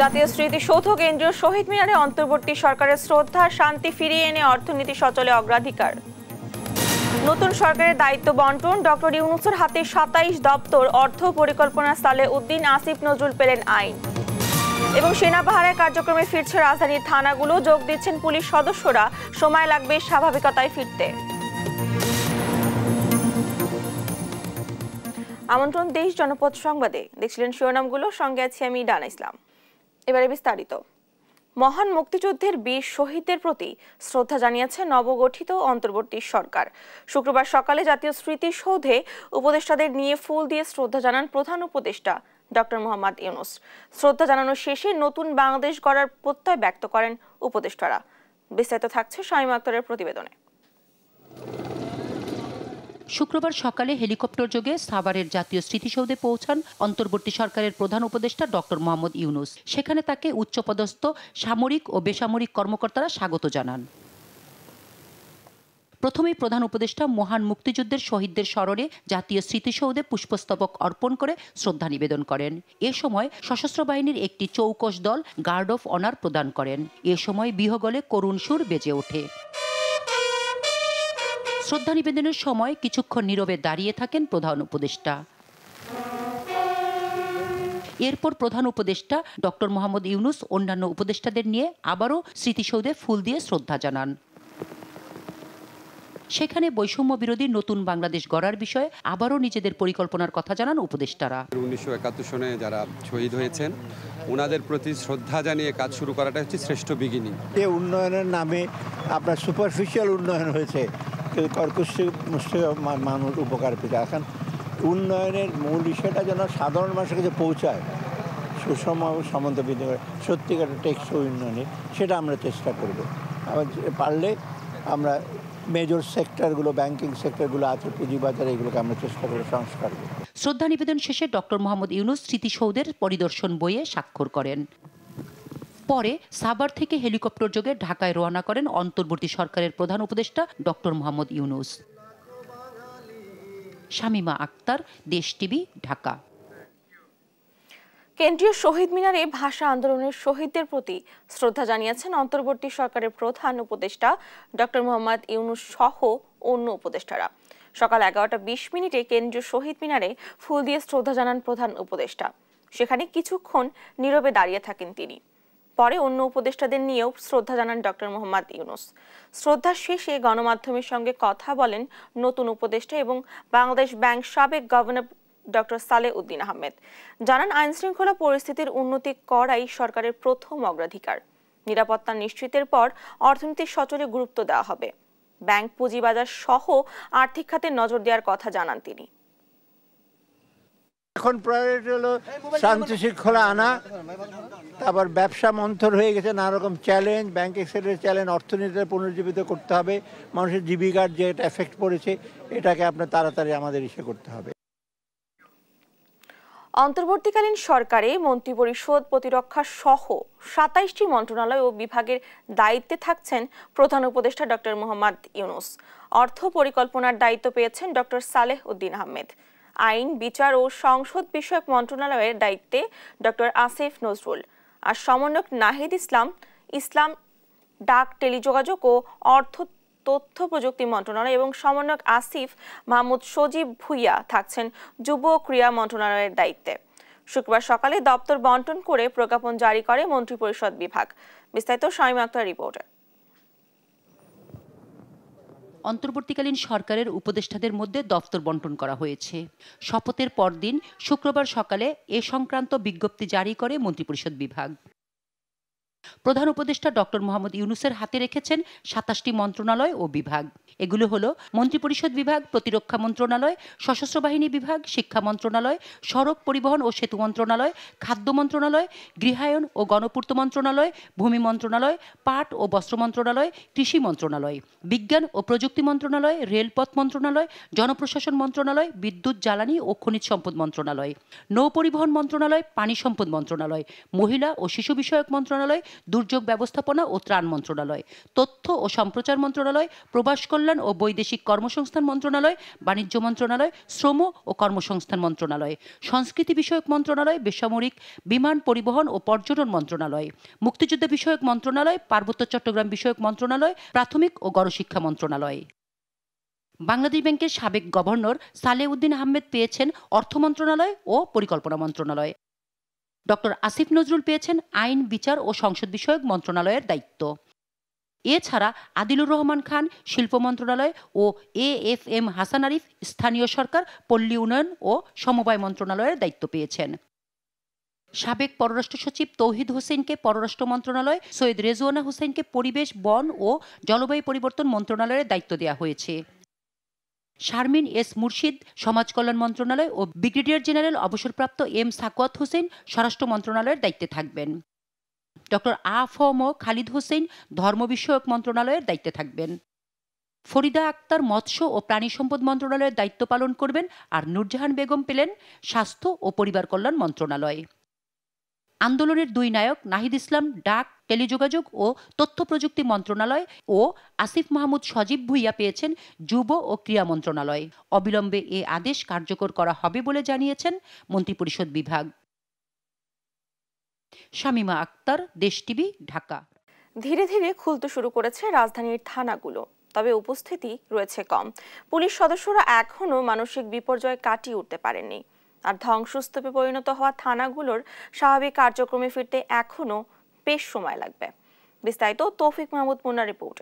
জাতীয় স্মৃতিসৌধ কেন্দ্রীয় শহীদ মিনারে অন্তর্বর্তী সরকারের শ্রদ্ধা শান্তি ফিরিয়ে এনে অর্থনীতি সচলে অগ্রাধিকার নতুন সরকারের দায়িত্ব বন্টন ডক্টর ইউনুসের হাতে সাতাইশ দপ্তর অর্থ পরিকল্পনা স্থলে উদ্দিন আসিফ নজরুল পেলেন আইন এবং সেনা পাহারায় কার্যক্রমে ফিরছে রাজধানীর থানাগুলো যোগ দিচ্ছেন পুলিশ সদস্যরা সময় লাগবে স্বাভাবিকতায় ফিরতে আমন্ত্রণ দেশ জনপদ সংবাদে দেখছিলেন শিরোনামগুলো সঙ্গে আছি আমি ডানা ইসলাম এবারে বিস্তারিত মহান মুক্তিযুদ্ধের বীর শহীদদের প্রতি শ্রদ্ধা জানিয়েছে নবগঠিত অন্তর্বর্তী সরকার শুক্রবার সকালে জাতীয় স্মৃতিসৌধে উপদেষ্টাদের নিয়ে ফুল দিয়ে শ্রদ্ধা জানান প্রধান উপদেষ্টা ডক্টর মোহাম্মদ ইউনুস শ্রদ্ধা জানানোর শেষে নতুন বাংলাদেশ গড়ার প্রত্যয় ব্যক্ত করেন উপদেষ্টারা বিস্তারিত থাকছে শামীম আক্তারের প্রতিবেদনে শুক্রবার সকালে হেলিকপ্টারযোগে সাভারের জাতীয় স্মৃতিসৌধে পৌঁছান অন্তর্বর্তী সরকারের প্রধান উপদেষ্টা ডক্টর মোহাম্মদ ইউনুস সেখানে তাকে উচ্চপদস্থ সামরিক ও বেসামরিক কর্মকর্তারা স্বাগত জানান প্রথমেই প্রধান উপদেষ্টা মহান মুক্তিযুদ্ধের শহীদদের স্মরণে জাতীয় স্মৃতিসৌধে পুষ্পস্তবক অর্পণ করে শ্রদ্ধা নিবেদন করেন এ সময় সশস্ত্র বাহিনীর একটি চৌকশ দল গার্ড অফ অনার প্রদান করেন এ সময় বিহগলে করুণ সুর বেজে ওঠে শ্রদ্ধা নিবেদনের সময় কিছুক্ষণ নীরবে দাঁড়িয়ে থাকেন প্রধান উপদেষ্টা এরপর প্রধান উপদেষ্টা ডক্টর মোহাম্মদ ইউনুস অন্যান্য উপদেষ্টাদের নিয়ে আবারও স্মৃতিসৌধে ফুল দিয়ে শ্রদ্ধা জানান সেখানে বৈষম্য বিরোধী নতুন বাংলাদেশ গড়ার বিষয়ে আবারও নিজেদের পরিকল্পনার কথা জানান উপদেষ্টারা উনিশশো একাত্তর সনে যারা শহীদ হয়েছেন ওনাদের প্রতি শ্রদ্ধা জানিয়ে কাজ শুরু করাটা হচ্ছে শ্রেষ্ঠ বিগিনি উন্নয়নের নামে আপনার সুপারফিশিয়াল উন্নয়ন হয়েছে কর্কশ্রী মানুষ উপকার পেতে এখন উন্নয়নের মূল বিষয়টা যেন সাধারণ মানুষের কাছে পৌঁছায় সুষম সমন্ত বিনিয়োগ সত্যিকার টেকসই উন্নয়নে সেটা আমরা চেষ্টা করব আবার পারলে আমরা মেজর সেক্টরগুলো ব্যাংকিং সেক্টরগুলো আছে বাজার এগুলোকে আমরা চেষ্টা করে সংস্কার শ্রদ্ধা নিবেদন শেষে ডক্টর মোহাম্মদ ইউনুস স্মৃতিসৌধের পরিদর্শন বইয়ে স্বাক্ষর করেন পরে সাভার থেকে হেলিকপ্টার যোগে ঢাকায় রওনা করেন অন্তর্বর্তী সরকারের প্রধান উপদেষ্টা ডক্টর মোহাম্মদ ইউনুস শামিমা আক্তার দেশ টিভি ঢাকা কেন্দ্রীয় শহীদ মিনারে ভাষা আন্দোলনের শহীদদের প্রতি শ্রদ্ধা জানিয়েছেন অন্তর্বর্তী সরকারের প্রধান উপদেষ্টা ডক্টর মোহাম্মদ ইউনুস সহ অন্য উপদেষ্টারা সকাল এগারোটা বিশ মিনিটে কেন্দ্রীয় শহীদ মিনারে ফুল দিয়ে শ্রদ্ধা জানান প্রধান উপদেষ্টা সেখানে কিছুক্ষণ নীরবে দাঁড়িয়ে থাকেন তিনি পরে অন্য উপদেষ্টাদের নিয়েও শ্রদ্ধা জানান ডক্টর মোহাম্মদ ইউনুস শ্রদ্ধা শেষে গণমাধ্যমের সঙ্গে কথা বলেন নতুন উপদেষ্টা এবং বাংলাদেশ ব্যাংক সাবেক গভর্নর ডক্টর সালে উদ্দিন আহমেদ জানান আইনশৃঙ্খলা পরিস্থিতির উন্নতি করাই সরকারের প্রথম অগ্রাধিকার নিরাপত্তা নিশ্চিতের পর অর্থনীতির সচলে গুরুত্ব দেওয়া হবে ব্যাংক পুঁজিবাজার সহ আর্থিক খাতে নজর দেওয়ার কথা জানান তিনি এখন প্রায়োরিটি হলো শান্তি শৃঙ্খলা আনা তারপর ব্যবসা মন্থর হয়ে গেছে নানা রকম চ্যালেঞ্জ ব্যাংকিং সেক্টরের চ্যালেঞ্জ অর্থনীতিতে পুনর্জীবিত করতে হবে মানুষের জীবিকার যে একটা এফেক্ট পড়েছে এটাকে আপনার তাড়াতাড়ি আমাদের ইসে করতে হবে অন্তর্বর্তীকালীন সরকারে মন্ত্রিপরিষদ প্রতিরক্ষা সহ সাতাইশটি মন্ত্রণালয় ও বিভাগের দায়িত্বে থাকছেন প্রধান উপদেষ্টা ডক্টর মোহাম্মদ ইউনুস অর্থ পরিকল্পনার দায়িত্ব পেয়েছেন ডক্টর সালেহ উদ্দিন আহমেদ আইন বিচার ও সংসদ বিষয়ক মন্ত্রণালয়ের দায়িত্বে ডক্টর আসিফ নজরুল আর সমন্বয়ক নাহিদ ইসলাম ইসলাম ডাক টেলিযোগাযোগ ও অর্থ তথ্য প্রযুক্তি মন্ত্রণালয় এবং সমন্বয়ক আসিফ মাহমুদ সজীব ভুইয়া থাকছেন যুব ক্রীড়া মন্ত্রণালয়ের দায়িত্বে শুক্রবার সকালে দপ্তর বন্টন করে প্রজ্ঞাপন জারি করে মন্ত্রিপরিষদ বিভাগ বিস্তারিত সাইম আক্তার রিপোর্টার অন্তর্বর্তীকালীন সরকারের উপদেষ্টাদের মধ্যে দফতর বন্টন করা হয়েছে শপথের পরদিন শুক্রবার সকালে এ সংক্রান্ত বিজ্ঞপ্তি জারি করে মন্ত্রিপরিষদ বিভাগ প্রধান উপদেষ্টা ডক্টর মোহাম্মদ ইউনুসের হাতে রেখেছেন সাতাশটি মন্ত্রণালয় ও বিভাগ এগুলো হলো মন্ত্রিপরিষদ বিভাগ প্রতিরক্ষা মন্ত্রণালয় সশস্ত্র বাহিনী বিভাগ শিক্ষা মন্ত্রণালয় সড়ক পরিবহন ও সেতু মন্ত্রণালয় খাদ্য মন্ত্রণালয় গৃহায়ন ও গণপূর্ত মন্ত্রণালয় ভূমি মন্ত্রণালয় পাট ও বস্ত্র মন্ত্রণালয় কৃষি মন্ত্রণালয় বিজ্ঞান ও প্রযুক্তি মন্ত্রণালয় রেলপথ মন্ত্রণালয় জনপ্রশাসন মন্ত্রণালয় বিদ্যুৎ জ্বালানি ও খনিজ সম্পদ মন্ত্রণালয় নৌপরিবহন মন্ত্রণালয় পানি সম্পদ মন্ত্রণালয় মহিলা ও শিশু বিষয়ক মন্ত্রণালয় দুর্যোগ ব্যবস্থাপনা ও ত্রাণ মন্ত্রণালয় তথ্য ও সম্প্রচার মন্ত্রণালয় প্রবাস কল্যাণ কল্যাণ ও বৈদেশিক কর্মসংস্থান মন্ত্রণালয় বাণিজ্য মন্ত্রণালয় শ্রম ও কর্মসংস্থান মন্ত্রণালয় সংস্কৃতি বিষয়ক মন্ত্রণালয় বেসামরিক বিমান পরিবহন ও পর্যটন মন্ত্রণালয় মুক্তিযুদ্ধ বিষয়ক মন্ত্রণালয় পার্বত্য চট্টগ্রাম বিষয়ক মন্ত্রণালয় প্রাথমিক ও গণশিক্ষা মন্ত্রণালয় বাংলাদেশ ব্যাংকের সাবেক গভর্নর সালেউদ্দিন আহমেদ পেয়েছেন অর্থ মন্ত্রণালয় ও পরিকল্পনা মন্ত্রণালয় ডক্টর আসিফ নজরুল পেয়েছেন আইন বিচার ও সংসদ বিষয়ক মন্ত্রণালয়ের দায়িত্ব এছাড়া আদিলুর রহমান খান শিল্প মন্ত্রণালয় ও A F M Hasan Arif স্থানীয় সরকার পল্লী উন্নয়ন ও সমবায় মন্ত্রণালয়ের দায়িত্ব পেয়েছেন সাবেক পররাষ্ট্র সচিব তৌহিদ হোসেনকে পররাষ্ট্র মন্ত্রণালয় সৈয়দ রেজওয়ানা হোসেনকে পরিবেশ বন ও জলবায়ু পরিবর্তন মন্ত্রণালয়ের দায়িত্ব দেওয়া হয়েছে শারমিন এস মুর্শিদ সমাজ কল্যাণ মন্ত্রণালয় ও ব্রিগেডিয়ার জেনারেল অবসরপ্রাপ্ত এম সাকওয়াত হোসেন স্বরাষ্ট্র মন্ত্রণালয়ের দায়িত্বে থাকবেন ডক্টর ম খালিদ হোসেন ধর্ম বিষয়ক মন্ত্রণালয়ের দায়িত্বে থাকবেন ফরিদা আক্তার মৎস্য ও প্রাণী সম্পদ মন্ত্রণালয়ের দায়িত্ব পালন করবেন আর নূরজাহান বেগম পেলেন স্বাস্থ্য ও পরিবার কল্যাণ মন্ত্রণালয় আন্দোলনের দুই নায়ক নাহিদ ইসলাম ডাক টেলিযোগাযোগ ও তথ্য প্রযুক্তি মন্ত্রণালয় ও আসিফ মাহমুদ সজীব ভুইয়া পেয়েছেন যুব ও ক্রীড়া মন্ত্রণালয় অবিলম্বে এ আদেশ কার্যকর করা হবে বলে জানিয়েছেন মন্ত্রিপরিষদ বিভাগ শামিমা আক্তার দেশ টিভি ঢাকা ধীরে ধীরে খুলতে শুরু করেছে রাজধানীর থানাগুলো তবে উপস্থিতি রয়েছে কম পুলিশ সদস্যরা এখনও মানসিক বিপর্যয় কাটিয়ে উঠতে পারেননি আর ধ্বংসস্তূপে পরিণত হওয়া থানাগুলোর স্বাভাবিক কার্যক্রমে ফিরতে এখনও বেশ সময় লাগবে বিস্তারিত তৌফিক মাহমুদ মুন্না রিপোর্ট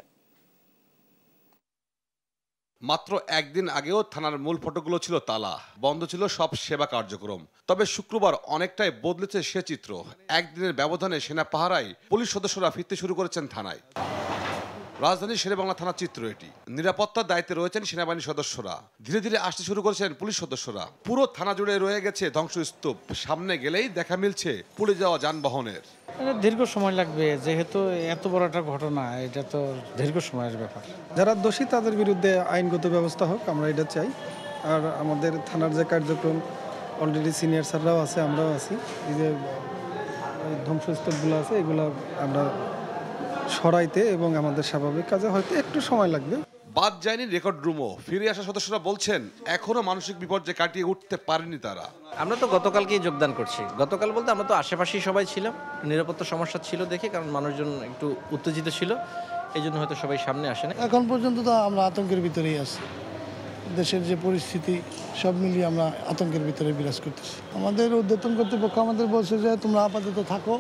মাত্র একদিন আগেও থানার মূল ফটকগুলো ছিল তালা বন্ধ ছিল সব সেবা কার্যক্রম তবে শুক্রবার অনেকটাই বদলেছে সে চিত্র একদিনের ব্যবধানে সেনা পাহারায় পুলিশ সদস্যরা ফিরতে শুরু করেছেন থানায় রাজধানীর শেরেবাংলা থানার চিত্র এটি নিরাপত্তার দায়িত্বে রয়েছেন সেনাবাহিনী সদস্যরা ধীরে ধীরে আসতে শুরু করেছেন পুলিশ সদস্যরা পুরো থানা জুড়ে রয়ে গেছে ধ্বংসস্তূপ সামনে গেলেই দেখা মিলছে পুড়ে যাওয়া যানবাহনের মানে দীর্ঘ সময় লাগবে যেহেতু এত বড় একটা ঘটনা এটা তো দীর্ঘ সময়ের ব্যাপার যারা দোষী তাদের বিরুদ্ধে আইনগত ব্যবস্থা হোক আমরা এটা চাই আর আমাদের থানার যে কার্যক্রম অলরেডি সিনিয়র স্যাররাও আছে আমরাও আছি এই যে ধ্বংসস্তূপগুলো আছে এগুলো আমরা সরাইতে এবং আমাদের স্বাভাবিক কাজে হয়তো একটু সময় লাগবে বাদ যায়নি রেকর্ড রুমও ফিরে আসা সদস্যরা বলছেন এখনও মানসিক বিপর্যয় কাটিয়ে উঠতে পারেনি তারা আমরা তো গতকালকেই যোগদান করছি গতকাল বলতে আমরা তো আশেপাশেই সবাই ছিলাম নিরাপত্তা সমস্যা ছিল দেখে কারণ মানুষজন একটু উত্তেজিত ছিল এই জন্য হয়তো সবাই সামনে আসে না এখন পর্যন্ত তো আমরা আতঙ্কের ভিতরেই আছি দেশের যে পরিস্থিতি সব মিলিয়ে আমরা আতঙ্কের ভিতরে বিরাজ করতেছি আমাদের উদ্যোতন কর্তৃপক্ষ আমাদের বলছে যে তোমরা আপাতত থাকো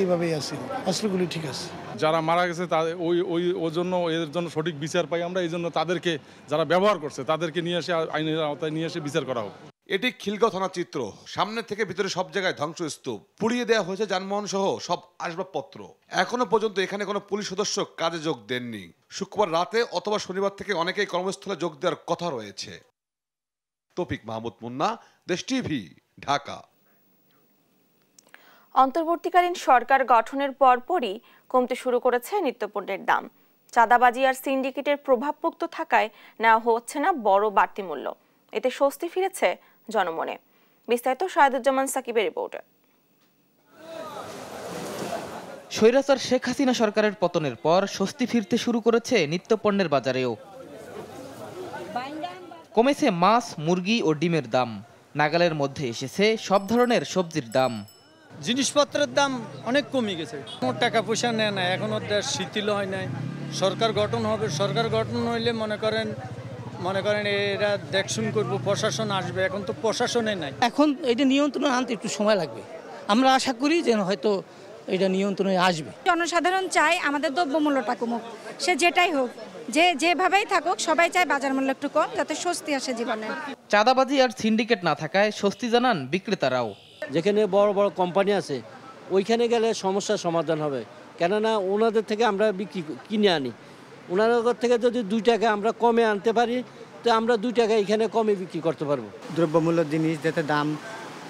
এইভাবেই আছি অস্ত্রগুলি ঠিক আছে যারা মারা গেছে তাদের ওই ওই ওর জন্য এর জন্য সঠিক বিচার পাই আমরা এই জন্য তাদেরকে যারা ব্যবহার করছে তাদেরকে নিয়ে এসে আইনের আওতায় নিয়ে এসে বিচার করা হোক এটি খিলগাঁও থানার চিত্র সামনে থেকে ভিতরে সব জায়গায় ধ্বংসস্তূপ পুড়িয়ে দেওয়া হয়েছে যানবাহন সহ সব আসবাবপত্র এখনো পর্যন্ত এখানে কোনো পুলিশ সদস্য কাজে যোগ দেননি শুক্রবার রাতে অথবা শনিবার থেকে অনেকেই কর্মস্থলে যোগ দেওয়ার কথা রয়েছে তফিক মাহমুদ মুন্না দেশ টিভি ঢাকা অন্তর্বর্তীকালীন সরকার গঠনের পরপরই কমতে শুরু করেছে নিত্যপণ্যের দাম চাঁদাবাজি আর সিন্ডিকেটের প্রভাবমুক্ত থাকায় নেওয়া হচ্ছে না বড় বাড়তি মূল্য এতে স্বস্তি ফিরেছে জনমনে বিস্তারিত শাহাদুজ্জামান সাকিবের রিপোর্টে স্বৈরাচার শেখ হাসিনা সরকারের পতনের পর স্বস্তি ফিরতে শুরু করেছে নিত্যপণ্যের বাজারেও কমেছে মাছ মুরগি ও ডিমের দাম নাগালের মধ্যে এসেছে সব ধরনের সবজির দাম জিনিসপত্রের দাম অনেক কমে গেছে কোনো টাকা পয়সা নেয় না এখনও দেশ শিথিল হয় নাই সরকার গঠন হবে সরকার গঠন হইলে মনে করেন মনে করেন এরা দেখশুন করবো প্রশাসন আসবে এখন তো প্রশাসনে নাই এখন এটা নিয়ন্ত্রণে আনতে একটু সময় লাগবে আমরা আশা করি যেন হয়তো এটা নিয়ন্ত্রণে আসবে জনসাধারণ চায় আমাদের দ্রব্যমূল্যটা কমুক সে যেটাই হোক যে যেভাবেই থাকুক সবাই চায় বাজার মূল্য একটু কম যাতে স্বস্তি আসে জীবনে চাঁদাবাজি আর সিন্ডিকেট না থাকায় স্বস্তি জানান বিক্রেতারাও যেখানে বড় বড় কোম্পানি আছে ওইখানে গেলে সমস্যার সমাধান হবে কেননা ওনাদের থেকে আমরা বিক্রি কিনে আনি ওনাদের থেকে যদি দুই টাকা আমরা কমে আনতে পারি তো আমরা দুই টাকা এখানে কমে বিক্রি করতে পারবো দ্রব্যমূল্য জিনিস যাতে দাম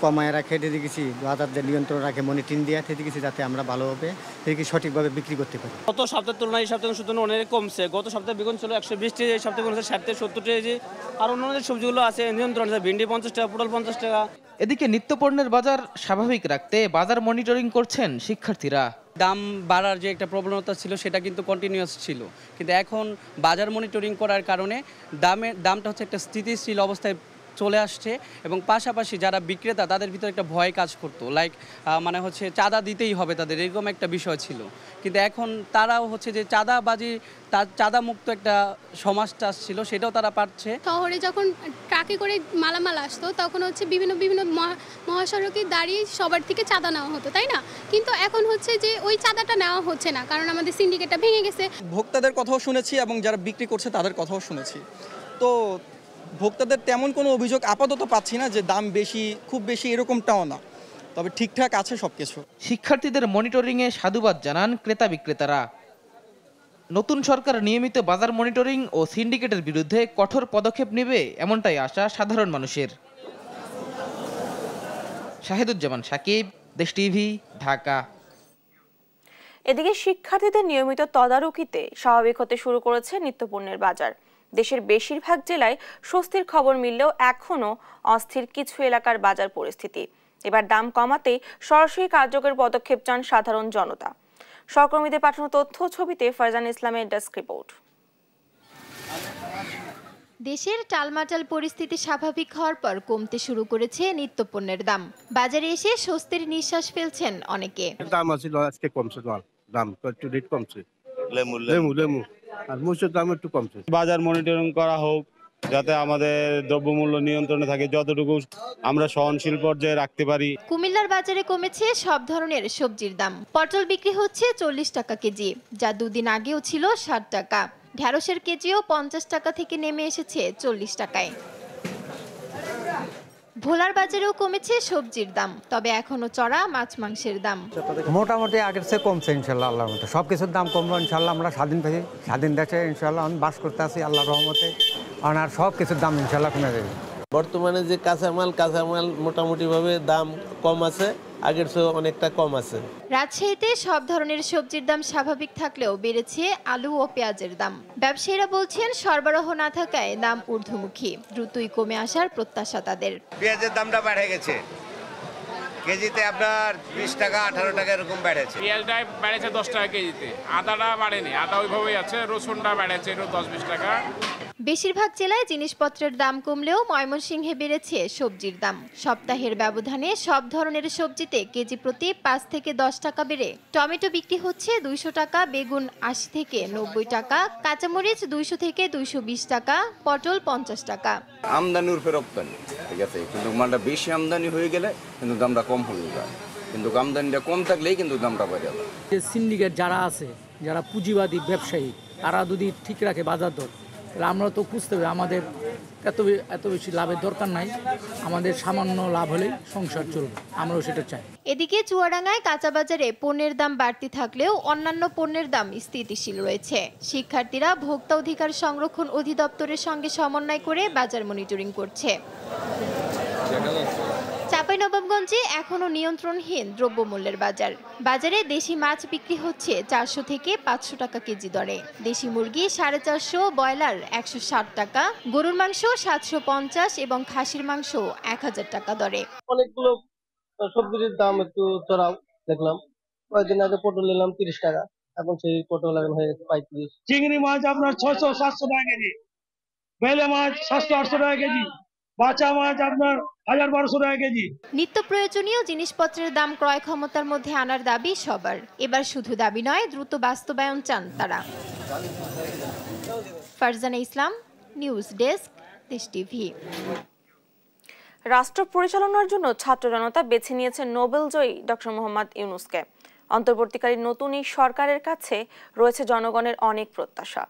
কমায় রাখে দিয়ে গেছি বাজার নিয়ন্ত্রণ রাখে মনিটরিং দিয়ে থেকে গেছি যাতে আমরা ভালোভাবে থেকে সঠিকভাবে বিক্রি করতে পারি গত সপ্তাহের তুলনায় এই সপ্তাহে সূচনা অনেক কমছে গত সপ্তাহে বেগুন ছিল একশো বিশ কেজি এই সপ্তাহে কমছে ষাট থেকে সত্তর কেজি আর অন্যান্য সবজিগুলো আছে নিয়ন্ত্রণ আছে ভিন্ডি পঞ্চাশ টাকা পটল পঞ্চাশ টাকা এদিকে নিত্যপণ্যের বাজার স্বাভাবিক রাখতে বাজার মনিটরিং করছেন শিক্ষার্থীরা দাম বাড়ার যে একটা প্রবণতা ছিল সেটা কিন্তু কন্টিনিউয়াস ছিল কিন্তু এখন বাজার মনিটরিং করার কারণে দামের দামটা হচ্ছে একটা স্থিতিশীল অবস্থায় চলে আসছে এবং পাশাপাশি যারা বিক্রেতা তাদের ভিতরে একটা ভয় কাজ করতো লাইক মানে হচ্ছে চাঁদা দিতেই হবে তাদের এরকম একটা বিষয় ছিল কিন্তু এখন তারাও হচ্ছে যে চাঁদাবাজি তার চাঁদা মুক্ত একটা সমাজটা আসছিল সেটাও তারা পাচ্ছে শহরে যখন ট্রাকে করে মালামাল আসতো তখন হচ্ছে বিভিন্ন বিভিন্ন মহাসড়কে দাঁড়িয়ে সবার থেকে চাঁদা নেওয়া হতো তাই না কিন্তু এখন হচ্ছে যে ওই চাঁদাটা নেওয়া হচ্ছে না কারণ আমাদের সিন্ডিকেটটা ভেঙে গেছে ভোক্তাদের কথাও শুনেছি এবং যারা বিক্রি করছে তাদের কথাও শুনেছি তো ভোক্তাদের তেমন কোনো অভিযোগ আপাতত পাচ্ছি না যে দাম বেশি খুব বেশি এরকমটাও না তবে ঠিকঠাক আছে সব কিছু শিক্ষার্থীদের মনিটরিংয়ে সাধুবাদ জানান ক্রেতা বিক্রেতারা নতুন সরকার নিয়মিত বাজার মনিটরিং ও সিন্ডিকেটের বিরুদ্ধে কঠোর পদক্ষেপ নেবে এমনটাই আশা সাধারণ মানুষের শাহেদুজ্জামান সাকিব দেশ টিভি ঢাকা এদিকে শিক্ষার্থীদের নিয়মিত তদারকিতে স্বাভাবিক হতে শুরু করেছে নিত্যপণ্যের বাজার দেশের বেশিরভাগ জেলায় স্বস্তির খবর মিললেও এখনও অস্থির কিছু এলাকার বাজার পরিস্থিতি এবার দাম কমাতে সরাসরি কার্যকর পদক্ষেপ চান সাধারণ জনতা সহকর্মীদের পাঠানো তথ্য ছবিতে ফারজান ইসলামের ডেস্ক রিপোর্ট দেশের টালমাটাল পরিস্থিতি স্বাভাবিক হওয়ার পর কমতে শুরু করেছে নিত্যপণ্যের দাম বাজারে এসে স্বস্তির নিঃশ্বাস ফেলছেন অনেকে দাম আছে আজকে কমছে দাম একটু রেট কমছে লেমু লেমু লেমু আর মুসুর দাম একটু কমছে বাজার মনিটরিং করা হোক যাতে আমাদের দ্রব্যমূল্য নিয়ন্ত্রণে থাকে যতটুকু আমরা সহনশীল পর্যায়ে রাখতে পারি কুমিল্লার বাজারে কমেছে সব ধরনের সবজির দাম পটল বিক্রি হচ্ছে চল্লিশ টাকা কেজি যা দুদিন আগেও ছিল ষাট টাকা ঢ্যাঁড়সের কেজিও পঞ্চাশ টাকা থেকে নেমে এসেছে চল্লিশ টাকায় ভোলার বাজারেও কমেছে সবজির দাম তবে এখনো চড়া মাছ মাংসের দাম মোটামুটি আগের চেয়ে কমছে ইনশাল্লাহ আল্লাহর মতো সব কিছুর দাম কমবে ইনশাল্লাহ আমরা স্বাধীন থাকি স্বাধীন দেশে ইনশাল্লাহ আমি বাস করতে আছি আল্লাহ রহমতে আর সব কিছুর দাম ইনশাল্লাহ কমে যাবে বর্তমানে যে কাঁচামাল কাঁচামাল মোটামুটিভাবে দাম কম আছে আগের চেয়ে অনেকটা কম আছে রাজশাহীতে সব ধরনের সবজির দাম স্বাভাবিক থাকলেও বেড়েছে আলু ও পেঁয়াজের দাম ব্যবসায়ীরা বলছেন সরবরাহ না থাকায় দাম ঊর্ধ্বমুখী দ্রুতই কমে আসার প্রত্যাশা তাদের পেঁয়াজের দামটা বেড়ে গেছে কেজিতে আপনার বিশ টাকা আঠারো টাকা এরকম বেড়েছে পেঁয়াজটা বেড়েছে দশ টাকা কেজিতে আদাটা বাড়েনি আদা ওইভাবেই আছে রসুনটা বেড়েছে দশ বিশ টাকা বেশিরভাগ জেলায় জিনিসপত্রের দাম কমলেও ময়মনসিংহে বেড়েছে সবজির দাম সপ্তাহের ব্যবধানে সব ধরনের সবজিতে কেজি প্রতি পাঁচ থেকে দশ টাকা বেড়ে টমেটো বিক্রি হচ্ছে দুইশো টাকা বেগুন আশি থেকে নব্বই টাকা কাঁচামরিচ দুইশো থেকে দুইশো বিশ টাকা পটল পঞ্চাশ টাকা আমদানি উর্ফে রপ্তানি ঠিক আছে কিন্তু মালটা বেশি আমদানি হয়ে গেলে কিন্তু দামটা কম হয়ে যায় কিন্তু আমদানিটা কম থাকলেই কিন্তু দামটা বেড়ে যাবে সিন্ডিকেট যারা আছে যারা পুঁজিবাদী ব্যবসায়ী তারা যদি ঠিক রাখে বাজার দর তাহলে আমরা তো খুঁজতে হবে আমাদের এত এত বেশি লাভের দরকার নাই আমাদের সামান্য লাভ হলেই সংসার চলবে আমরাও সেটা চাই এদিকে চুয়াডাঙ্গায় কাঁচাবাজারে পণ্যের দাম বাড়তি থাকলেও অন্যান্য পণ্যের দাম স্থিতিশীল রয়েছে শিক্ষার্থীরা ভোক্তা অধিকার সংরক্ষণ অধিদপ্তরের সঙ্গে সমন্বয় করে বাজার মনিটরিং করছে চাঁপাই নবাবগঞ্জে এখনও নিয়ন্ত্রণহীন দ্রব্যমূল্যের বাজার বাজারে দেশি মাছ বিক্রি হচ্ছে চারশো থেকে পাঁচশো টাকা কেজি দরে দেশি মুরগি সাড়ে চারশো ব্রয়লার একশো ষাট টাকা গরুর মাংস সাতশো পঞ্চাশ এবং খাসির মাংস এক হাজার টাকা দরে অনেকগুলো সবজির দাম একটু চড়াও দেখলাম কয়েকদিন আগে পটল নিলাম তিরিশ টাকা এখন সেই পটল এখন হয়ে গেছে পঁয়ত্রিশ চিংড়ি মাছ আপনার ছশো সাতশো টাকা কেজি বেলে মাছ সাতশো আটশো টাকা কেজি বাঁচা মাছ আপনার হাজার বারোশো টাকা কেজি নিত্য প্রয়োজনীয় জিনিসপত্রের দাম ক্রয় ক্ষমতার মধ্যে আনার দাবি সবার এবার শুধু দাবি নয় দ্রুত বাস্তবায়ন চান তারা Farzana Islam news desk Desh TV রাষ্ট্র পরিচালনার জন্য ছাত্র জনতা বেছে নিয়েছে জয়ী ডক্টর মোহাম্মদ ইউনুসকে অন্তর্বর্তীকালীন নতুন এই সরকারের কাছে রয়েছে জনগণের অনেক প্রত্যাশা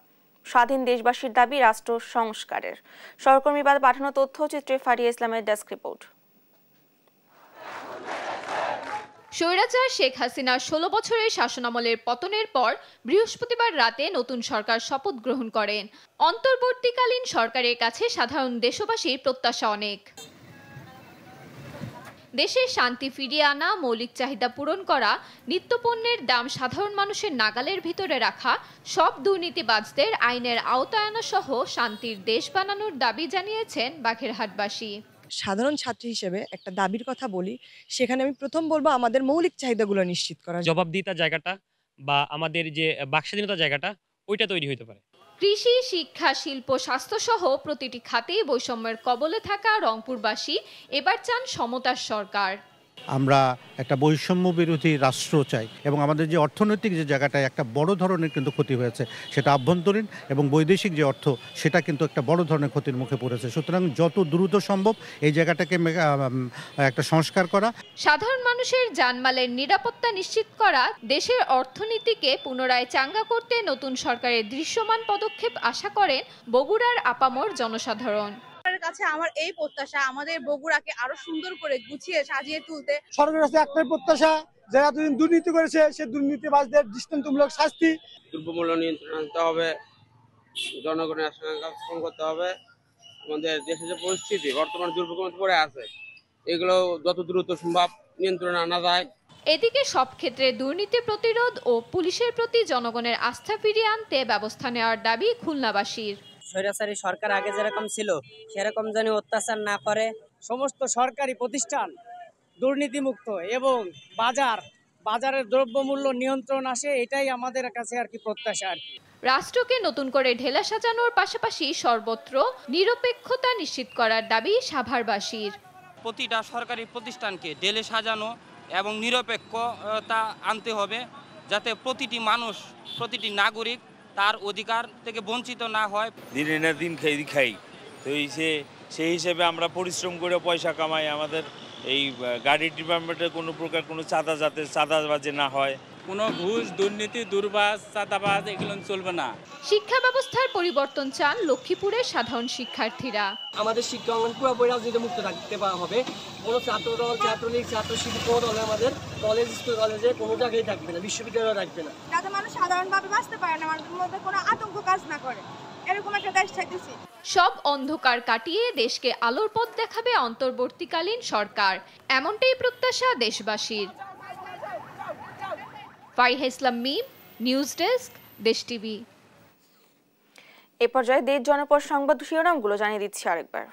স্বাধীন দেশবাসীর দাবি রাষ্ট্র সংস্কারের সরকর্মী বাদ পাঠানো তথ্যচিত্রে ফারিয়া ইসলামের ডেস্ক রিপোর্ট স্বৈরাচার শেখ হাসিনার ষোলো বছরের শাসনামলের পতনের পর বৃহস্পতিবার রাতে নতুন সরকার শপথ গ্রহণ করেন অন্তর্বর্তীকালীন সরকারের কাছে সাধারণ দেশবাসীর প্রত্যাশা অনেক দেশে শান্তি ফিরিয়ে আনা মৌলিক চাহিদা পূরণ করা নিত্যপণ্যের দাম সাধারণ মানুষের নাগালের ভিতরে রাখা সব দুর্নীতিবাজদের আইনের আওতায় সহ শান্তির দেশ বানানোর দাবি জানিয়েছেন বাঘেরহাটবাসী সাধারণ ছাত্রী হিসেবে একটা দাবির কথা বলি সেখানে আমি প্রথম বলবো আমাদের মৌলিক চাহিদাগুলো নিশ্চিত করা জবাবদিহিতা জায়গাটা বা আমাদের যে বাকস্বাধীনতা জায়গাটা ওইটা তৈরি হইতে পারে কৃষি শিক্ষা শিল্প স্বাস্থ্যসহ প্রতিটি খাতেই বৈষম্যের কবলে থাকা রংপুরবাসী এবার চান সমতার সরকার আমরা একটা বৈষম্য বিরোধী রাষ্ট্র চাই এবং আমাদের যে অর্থনৈতিক যে জায়গাটায় একটা বড় ধরনের কিন্তু ক্ষতি হয়েছে সেটা আভ্যন্তরীণ এবং বৈদেশিক যে অর্থ সেটা কিন্তু একটা বড় ধরনের ক্ষতির মুখে পড়েছে সুতরাং যত দ্রুত সম্ভব এই জায়গাটাকে একটা সংস্কার করা সাধারণ মানুষের জানমালের নিরাপত্তা নিশ্চিত করা দেশের অর্থনীতিকে পুনরায় চাঙ্গা করতে নতুন সরকারের দৃশ্যমান পদক্ষেপ আশা করেন বগুড়ার আপামর জনসাধারণ কাছে আমার এই প্রত্যাশা আমাদের বগুড়াকে আরো সুন্দর করে গুছিয়ে সাজিয়ে তুলতে সরকারের কাছে একটাই প্রত্যাশা যারা এতদিন দুর্নীতি করেছে সে দুর্নীতিবাজদের দৃষ্টান্তমূলক শাস্তি দ্রব্যমূল্য নিয়ন্ত্রণ আনতে হবে জনগণের সংরক্ষণ করতে হবে আমাদের দেশের যে পরিস্থিতি বর্তমান দুর্ভোগের পড়ে আছে এগুলো যত দ্রুত সম্ভব নিয়ন্ত্রণ আনা যায় এদিকে সব ক্ষেত্রে দুর্নীতি প্রতিরোধ ও পুলিশের প্রতি জনগণের আস্থা ফিরিয়ে আনতে ব্যবস্থা নেওয়ার দাবি খুলনাবাসীর স্বৈরাচারী সরকার আগে যেরকম ছিল সেরকম যেন অত্যাচার না করে সমস্ত সরকারি প্রতিষ্ঠান দুর্নীতিমুক্ত এবং বাজার বাজারের দ্রব্যমূল্য নিয়ন্ত্রণ আসে এটাই আমাদের কাছে আর কি প্রত্যাশা আর কি রাষ্ট্রকে নতুন করে ঢেলা সাজানোর পাশাপাশি সর্বত্র নিরপেক্ষতা নিশ্চিত করার দাবি সাভারবাসীর প্রতিটা সরকারি প্রতিষ্ঠানকে ঢেলে সাজানো এবং নিরপেক্ষতা আনতে হবে যাতে প্রতিটি মানুষ প্রতিটি নাগরিক তার অধিকার থেকে বঞ্চিত না হয় দিনে না দিন খাই খাই তো এই সে সেই হিসেবে আমরা পরিশ্রম করে পয়সা কামাই আমাদের এই গাড়ি ডিপার্টমেন্টের কোনো প্রকার কোনো চাঁদা যাতে চাঁদা বাজে না হয় কোনো ঘুষ দুর্নীতি দুর্বাস চাঁদাবাজ এগুলো চলবে না শিক্ষা ব্যবস্থার পরিবর্তন চান লক্ষ্মীপুরের সাধারণ শিক্ষার্থীরা আমাদের শিক্ষা অঙ্গন পুরো বৈরাজনীতি মুক্ত থাকতে হবে কোনো ছাত্র দল ছাত্র দল আমাদের কলেজ স্কুল কলেজে কোনো জায়গায় থাকবে না বিশ্ববিদ্যালয় থাকবে না যাতে মানুষ সাধারণভাবে বাঁচতে পারে না মানুষের মধ্যে কোনো আতঙ্ক কাজ না করে এরকম একটা দেশ চাইতেছি সব অন্ধকার কাটিয়ে দেশকে আলোর পথ দেখাবে অন্তর্বর্তীকালীন সরকার এমনটাই প্রত্যাশা দেশবাসীর Fariha Islam Mim news desk Desh TV এ পর্যায়ে দেশ জনপদ সংবাদ শিরোনামগুলো জানিয়ে দিচ্ছি আরেকবার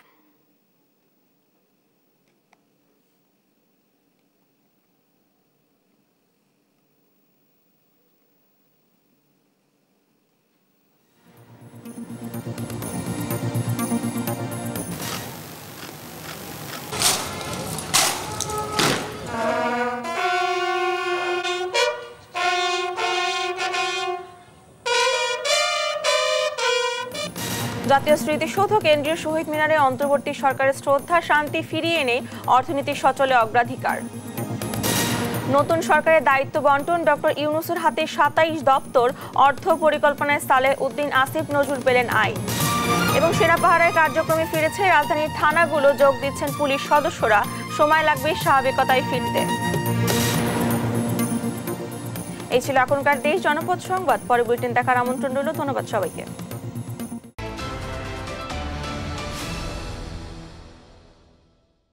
জাতীয় স্মৃতিসৌধ কেন্দ্রীয় শহীদ মিনারে অন্তর্বর্তী সরকারের শ্রদ্ধা শান্তি ফিরিয়ে এনে অর্থনীতি সচলে অগ্রাধিকার নতুন সরকারের দায়িত্ব বন্টন ডক্টর ইউনুসের হাতে সাতাইশ দপ্তর অর্থ পরিকল্পনায় সালে উদ্দিন আসিফ নজরুল পেলেন আই এবং সেনা পাহারায় কার্যক্রমে ফিরেছে রাজধানীর থানাগুলো যোগ দিচ্ছেন পুলিশ সদস্যরা সময় লাগবে স্বাভাবিকতায় ফিরতে এই ছিল এখনকার দেশ জনপদ সংবাদ পরে বুলেটিন দেখার আমন্ত্রণ রইল ধন্যবাদ সবাইকে